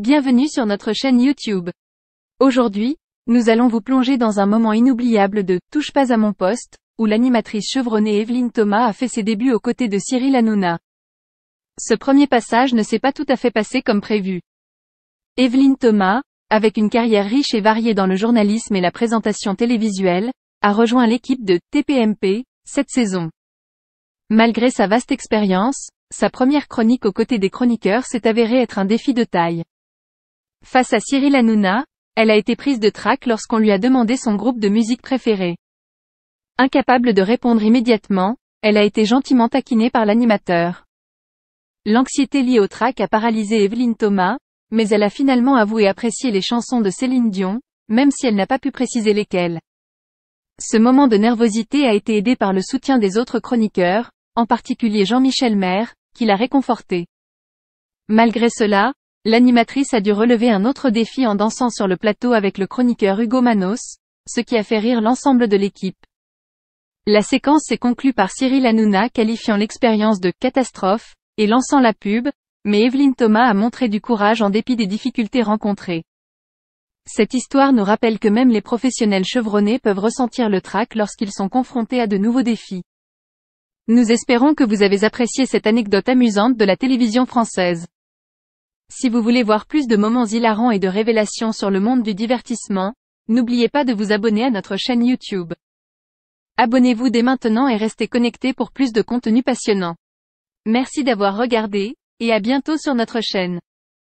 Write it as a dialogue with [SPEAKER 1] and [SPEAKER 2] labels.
[SPEAKER 1] Bienvenue sur notre chaîne YouTube. Aujourd'hui, nous allons vous plonger dans un moment inoubliable de « Touche pas à mon poste », où l'animatrice chevronnée Evelyne Thomas a fait ses débuts aux côtés de Cyril Hanouna. Ce premier passage ne s'est pas tout à fait passé comme prévu. Evelyne Thomas, avec une carrière riche et variée dans le journalisme et la présentation télévisuelle, a rejoint l'équipe de « TPMP » cette saison. Malgré sa vaste expérience, sa première chronique aux côtés des chroniqueurs s'est avérée être un défi de taille. Face à Cyril Hanouna, elle a été prise de trac lorsqu'on lui a demandé son groupe de musique préféré. Incapable de répondre immédiatement, elle a été gentiment taquinée par l'animateur. L'anxiété liée au trac a paralysé Evelyne Thomas, mais elle a finalement avoué apprécier les chansons de Céline Dion, même si elle n'a pas pu préciser lesquelles. Ce moment de nervosité a été aidé par le soutien des autres chroniqueurs, en particulier Jean-Michel Maire, qui l'a réconfortée. Malgré cela, L'animatrice a dû relever un autre défi en dansant sur le plateau avec le chroniqueur Hugo Manos, ce qui a fait rire l'ensemble de l'équipe. La séquence s'est conclue par Cyril Hanouna qualifiant l'expérience de catastrophe, et lançant la pub, mais Evelyne Thomas a montré du courage en dépit des difficultés rencontrées. Cette histoire nous rappelle que même les professionnels chevronnés peuvent ressentir le trac lorsqu'ils sont confrontés à de nouveaux défis. Nous espérons que vous avez apprécié cette anecdote amusante de la télévision française. Si vous voulez voir plus de moments hilarants et de révélations sur le monde du divertissement, n'oubliez pas de vous abonner à notre chaîne YouTube. Abonnez-vous dès maintenant et restez connectés pour plus de contenu passionnant. Merci d'avoir regardé, et à bientôt sur notre chaîne.